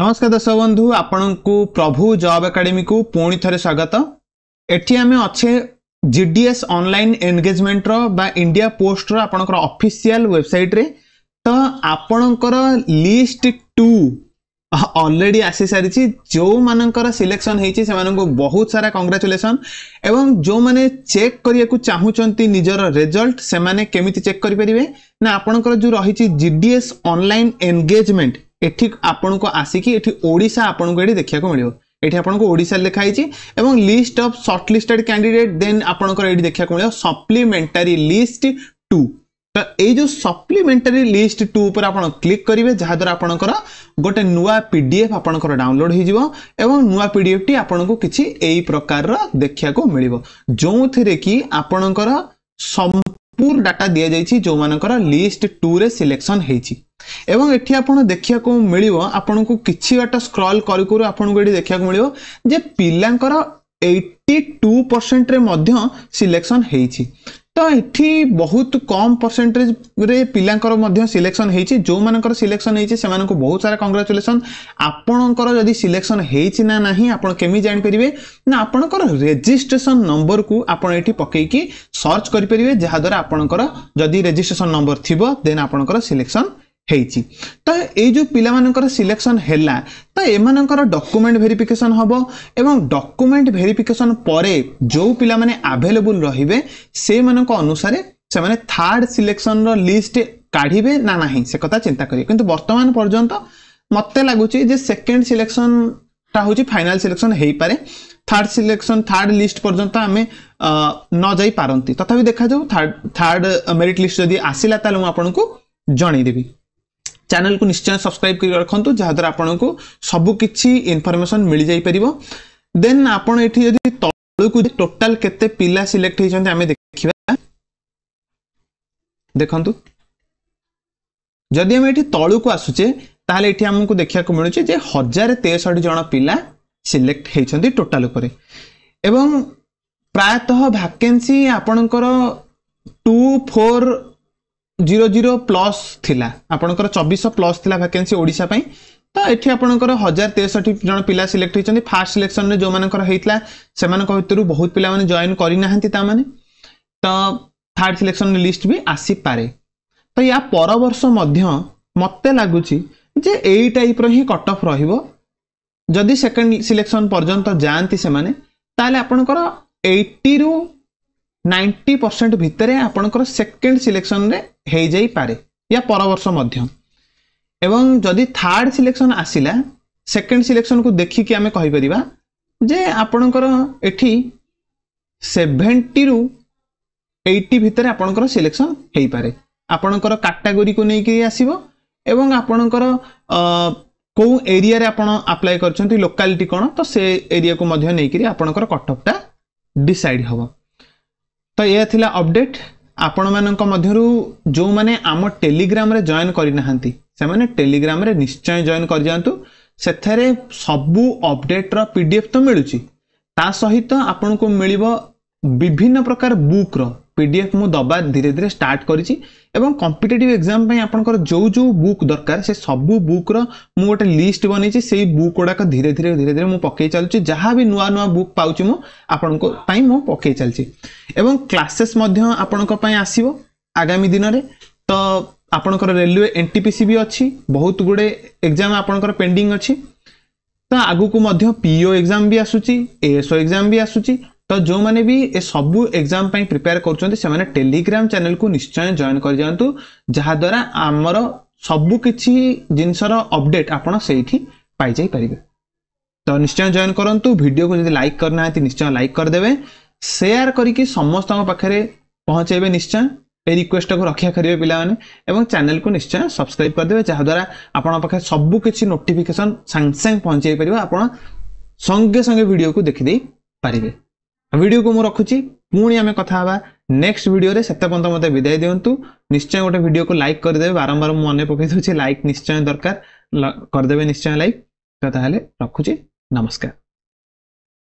নমস্কার দর্শক বন্ধু আপনার প্রভু জব একাডেমি কু পুঁ থে স্বাগত এটি আমি অছে জিডিএস অনলাইন এনগেজমেন্টর বা ইন্ডিয়া পোস্টর আপনার অফিসিয়াল ওয়েবসাইট্রে তো আপনার লিষ্ট টু অলরেডি আসি সারিছি যেমানଙ୍କର সিলেকশন ହେଇଛି ସେମାନଙ୍କୁ ବହୁତ ସାରା কংগ্রাচুলেসন ଏବଂ ଯେଉଁମାନେ ଚେକ୍ କରିବାକୁ ଚାହୁଁଛନ୍ତି ନିଜର ରେଜଲ୍ଟ ସେମାନେ କେମିତି ଚେକ୍ କରିପାରିବେ ନା ଆପଣଙ୍କର ଯେଉଁ ରହିଛି G D S online engagement এটি আপনার আসিকি এটি ওড়শা আপনার এটি দেখা মিলব এটি আপনার ওড়শা লেখা হয়েছে এবং list of shortlisted candidate then আপনার এটি দেখা মিলব সপ্লিমেন্টারি লিষ্ট টু তো এই যে সপ্লিমেন্টারি লিষ্ট টু উপরে আপনার ক্লিক করবে যাদ্বারা আপনার গোটে নূয়া পিডিএফ আপনার ডাউনলোড হয়ে এবং নূয়া পিডিএফটি আপনার কিছু এই প্রকার দেখা মিলব যে কি আপনার সব পুর ଡାଟା ଦିଆଯାଇଛି ଯେଉଁମାନଙ୍କର ଲିଷ୍ଟ ଟୁରେ ସିଲେକ୍ସନ୍ ହେଇଛି এবং এটি আপনার দেখা মিলব আপনার কিছু বাট স্ক্রল করি আপনার এটি দেখা মিলব যে পিলাঙ্কর ଏଇଟି ଟୁ ପରସେଣ୍ଟରେ ମଧ୍ୟ ସିଲେକ୍ସନ୍ ହେଇଛି ତ ଏଠି ବହୁତ କମ୍ ପରସେଣ୍ଟେଜରେ ପିଲାଙ୍କର ମଧ୍ୟ ସିଲେକ୍ସନ୍ ହେଇଛି ଯେଉଁମାନଙ୍କର ସିଲେକ୍ସନ୍ ହେଇଛି ସେମାନଙ୍କୁ ବହୁତ ସାରା କଂଗ୍ରାଚୁଲେସନ୍ ଆପଣଙ୍କର ଯଦି ସିଲେକ୍ସନ୍ ହେଇଛି ନା ନାହିଁ ଆପଣ କେମିତି ଜାଣିପାରିବେ ନା ଆପଣଙ୍କର ରେଜିଷ୍ଟ୍ରେସନ୍ ନମ୍ବରକୁ ଆପଣ ଏଠି ପକାଇକି ସର୍ଚ୍ଚ କରିପାରିବେ ଯାହାଦ୍ୱାରା ଆପଣଙ୍କର ଯଦି ରେଜିଷ୍ଟ୍ରେସନ୍ ନମ୍ବର ଥିବ ଦେନ୍ ଆପଣଙ୍କର ସିଲେକ୍ସନ୍ ହେଇଛି ତ ଏଇ ଯେଉଁ ପିଲାମାନଙ୍କର ସିଲେକ୍ସନ୍ ହେଲା ତ ଏମାନଙ୍କର ଡକୁମେଣ୍ଟ ଭେରିଫିକେସନ୍ ହେବ ଏବଂ ଡକୁମେଣ୍ଟ ଭେରିଫିକେସନ୍ ପରେ ଯେଉଁ ପିଲାମାନେ ଆଭେଲେବୁଲ୍ ରହିବେ ସେମାନଙ୍କ ଅନୁସାରେ ସେମାନେ ଥାର୍ଡ଼ ସିଲେକ୍ସନ୍ର ଲିଷ୍ଟ କାଢ଼ିବେ ନା ନାହିଁ ସେ କଥା ଚିନ୍ତା କରିବେ କିନ୍ତୁ ବର୍ତ୍ତମାନ ପର୍ଯ୍ୟନ୍ତ ମୋତେ ଲାଗୁଛି ଯେ ସେକେଣ୍ଡ ସିଲେକ୍ସନ୍ଟା ହେଉଛି ଫାଇନାଲ୍ ସିଲେକ୍ସନ୍ ହେଇପାରେ থার্ড সিলেকশন থার্ড লিস্ট পর্যন্ত আমি ন যাই পারন্তি তথাপি দেখা যাও থার্ড থার্ড মেরিট লিস্ট যদি আসিলা তাহলে মু আপনার জনাই দেবি ଚ୍ୟାନେଲକୁ ନିଶ୍ଚୟ ସବସ୍କ୍ରାଇବ୍ କରି ରଖନ୍ତୁ ଯାହାଦ୍ୱାରା ଆପଣଙ୍କୁ ସବୁକିଛି ଇନଫର୍ମେସନ୍ ମିଳିଯାଇପାରିବ ଦେନ୍ ଆପଣ ଏଠି ଯଦି ତଳକୁ ଟୋଟାଲ କେତେ ପିଲା ସିଲେକ୍ଟ ହେଇଛନ୍ତି ଆମେ ଦେଖିବା ଦେଖନ୍ତୁ ଯଦି ଆମେ ଏଠି ତଳକୁ ଆସୁଛେ ତାହେଲେ ଏଠି ଆମକୁ ଦେଖିବାକୁ ମିଳୁଛି ଯେ ହଜାରେ ତେଷଠି ଜଣ ପିଲା ସିଲେକ୍ଟ ହେଇଛନ୍ତି ଟୋଟାଲ ଉପରେ ଏବଂ ପ୍ରାୟତଃ ଭ୍ୟାକେନ୍ସି ଆପଣଙ୍କର two four zero zero plus লা আপনার চবিশ প্লস লা ভ্যাকেন্সি ওড়শা তো এটি আপনার হাজার তেষট্টি জন পিলা সিলেক্ট হয়েছেন ফার্স্ট সিলেকশনরে যে হয়েছিল সে ভিতর বহু পিলা মানে জয়েন করে না তা মানে তো থার্ড সিলেকশন লিস্ট বি আসিপারে তো ইয়া পরবর্ষ মধ্যে মতো লাগুচি যে এই টাইপর হি কট অফ রহব যদি সেকেন্ড সিলেকশন পর্যন্ত যাতে সে তাহলে আপনার এইটি রু নাইন্টি ପରସେଣ୍ଟ ଭିତରେ ଆପଣଙ୍କର ସେକେଣ୍ଡ ସିଲେକ୍ସନରେ ହେଇଯାଇପାରେ ୟା ପରବର୍ଷ ମଧ୍ୟ ଏବଂ ଯଦି ଥାର୍ଡ଼ ସିଲେକ୍ସନ୍ ଆସିଲା ସେକେଣ୍ଡ ସିଲେକ୍ସନ୍କୁ ଦେଖିକି ଆମେ କହିପାରିବା ଯେ ଆପଣଙ୍କର ଏଠି ସେଭେଣ୍ଟିରୁ ଏଇଟି ଭିତରେ ଆପଣଙ୍କର ସିଲେକ୍ସନ୍ ହେଇପାରେ ଆପଣଙ୍କର କାଟାଗୋରିକୁ ନେଇକି ଆସିବ ଏବଂ ଆପଣଙ୍କର କେଉଁ ଏରିଆରେ ଆପଣ ଆପ୍ଲାଏ କରିଛନ୍ତି ଲୋକାଲିଟି କ'ଣ ତ ସେ ଏରିଆକୁ ମଧ୍ୟ ନେଇକରି ଆପଣଙ୍କର କଟଅଫ୍ଟା ଡିସାଇଡ଼ ହେବ ତ ଏହା ଥିଲା ଅପଡେଟ୍ ଆପଣମାନଙ୍କ ମଧ୍ୟରୁ ଯେଉଁମାନେ ଆମ ଟେଲିଗ୍ରାମରେ ଜଏନ୍ କରିନାହାନ୍ତି ସେମାନେ ଟେଲିଗ୍ରାମରେ ନିଶ୍ଚୟ ଜଏନ୍ କରିଯାଆନ୍ତୁ ସେଥିରେ ସବୁ ଅପଡେଟ୍ର ପି ଡି ଏଫ୍ ତ ମିଳୁଛି ତା ସହିତ ଆପଣଙ୍କୁ ମିଳିବ ବିଭିନ୍ନ ପ୍ରକାର ବୁକ୍ର পিডিএফ ମୁଁ ଦେବା ଧୀରେ ଧୀରେ ଷ୍ଟାର୍ଟ କରିଛି ଏବଂ କମ୍ପିଟେଟିଭ୍ ଏକ୍ଜାମ୍ ପାଇଁ ଆପଣଙ୍କର ଯେଉଁ ଯେଉଁ ବୁକ୍ ଦରକାର ସେ ସବୁ ବୁକ୍ର ମୁଁ ଗୋଟେ ଲିଷ୍ଟ ବନେଇଛି ସେଇ ବୁକ୍ ଗୁଡ଼ାକ ଧୀରେ ଧୀରେ ଧୀରେ ଧୀରେ ମୁଁ ପକେଇ ଚାଲୁଛି ଯାହା ବି ନୂଆ ନୂଆ ବୁକ୍ ପାଉଛି ମୁଁ ଆପଣଙ୍କ ପାଇଁ ମୁଁ ପକେଇ ଚାଲିଛି ଏବଂ କ୍ଲାସେସ୍ ମଧ୍ୟ ଆପଣଙ୍କ ପାଇଁ ଆସିବ ଆଗାମୀ ଦିନରେ ତ ଆପଣଙ୍କର railway N T P C ବି ଅଛି ବହୁତ ଗୁଡ଼େ ଏକ୍ଜାମ୍ ଆପଣଙ୍କର ପେଣ୍ଡିଂ ଅଛି ତ ଆଗକୁ ମଧ୍ୟ ପିଓ ଏକ୍ଜାମ୍ ବି ଆସୁଛି ଏଏସ୍ଓ ଏକ୍ଜାମ୍ ବି ଆସୁଛି ତ ଯେଉଁମାନେ ବି ଏ ସବୁ ଏକ୍ଜାମ୍ ପାଇଁ ପ୍ରିପେୟାର କରୁଛନ୍ତି ସେମାନେ ଟେଲିଗ୍ରାମ ଚ୍ୟାନେଲକୁ ନିଶ୍ଚୟ ଜଏନ୍ କରିଯାଆନ୍ତୁ ଯାହାଦ୍ୱାରା ଆମର ସବୁ କିଛି ଜିନିଷର ଅପଡ଼େଟ୍ ଆପଣ ସେଇଠି ପାଇଯାଇପାରିବେ ତ ନିଶ୍ଚୟ ଜଏନ୍ କରନ୍ତୁ ଭିଡ଼ିଓକୁ ଯଦି ଲାଇକ୍ କରିନାହାନ୍ତି ନିଶ୍ଚୟ ଲାଇକ୍ କରିଦେବେ ସେୟାର କରିକି ସମସ୍ତଙ୍କ ପାଖରେ ପହଞ୍ଚାଇବେ ନିଶ୍ଚୟ এই রিকোয়েস্টটাকে রক্ষা করবে পিলামানে এবং চ্যানেলকে নিশ্চয় সবসক্রাইব করেদেবে যাহাদ্বারা আপনার পাখে সবু কিছু নোটিফিকেসন সাংে সাংে পৌঁছাই পার আপনার সঙ্গে সঙ্গে ভিডিওকে দেখিদে পারিবে ଭିଡ଼ିଓକୁ ମୁଁ ରଖୁଛି ପୁଣି ଆମେ କଥା ହେବା ନେକ୍ସଟ ଭିଡ଼ିଓରେ ସେତେ ପର୍ଯ୍ୟନ୍ତ ମୋତେ ବିଦାୟ ଦିଅନ୍ତୁ ନିଶ୍ଚୟ ଗୋଟେ ଭିଡ଼ିଓକୁ ଲାଇକ୍ କରିଦେବେ ବାରମ୍ବାର ମୁଁ ମନେ ପକେଇ ଦେଉଛି ଲାଇକ୍ ନିଶ୍ଚୟ ଦରକାର କରିଦେବେ ନିଶ୍ଚୟ ଲାଇକ୍ ତ ତାହେଲେ ରଖୁଛି ନମସ୍କାର